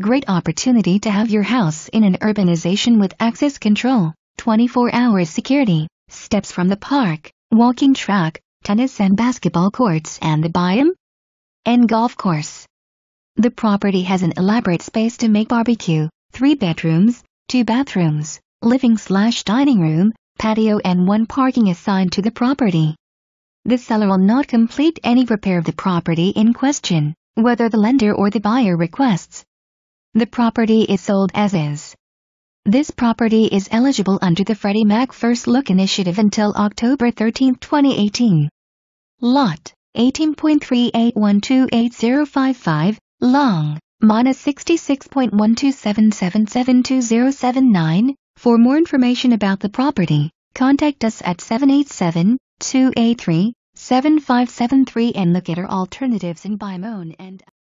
Great opportunity to have your house in an urbanization with access control, 24 hours security, steps from the park, walking track, tennis and basketball courts and the biome and golf course. The property has an elaborate space to make barbecue, three bedrooms, two bathrooms, living slash dining room, patio and one parking assigned to the property. The seller will not complete any repair of the property in question, whether the lender or the buyer requests, the property is sold as is. This property is eligible under the Freddie Mac First Look Initiative until October 13, 2018. Lot 18.38128055, long, minus 66.12777209. For more information about the property, contact us at 787-283-7573 and look at our alternatives in Bimone and